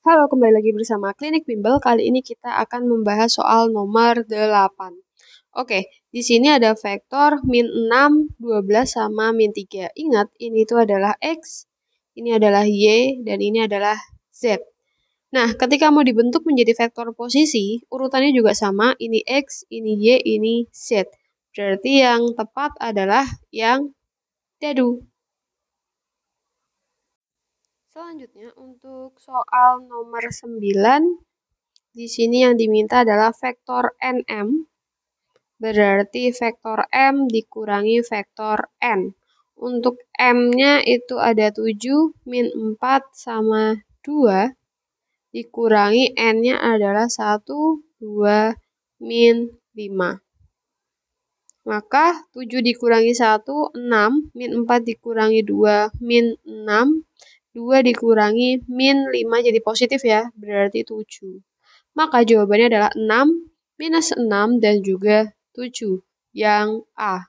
Halo, kembali lagi bersama Klinik Bimbel. Kali ini kita akan membahas soal nomor 8. Oke, di sini ada vektor min 6, 12, sama min 3. Ingat, ini itu adalah X, ini adalah Y, dan ini adalah Z. Nah, ketika mau dibentuk menjadi vektor posisi, urutannya juga sama, ini X, ini Y, ini Z. Berarti yang tepat adalah yang dadu. Selanjutnya untuk soal nomor 9 di sini yang diminta adalah vektor NM berarti vektor M dikurangi vektor N. Untuk M-nya itu ada 7, min 4 sama 2, dikurangi N-nya adalah 1, 2, min 5. Maka 7 dikurangi 1, 6, min 4 dikurangi 2, min 6, 2 dikurangi min 5 jadi positif ya, berarti 7. Maka jawabannya adalah 6 minus 6 dan juga 7 yang A.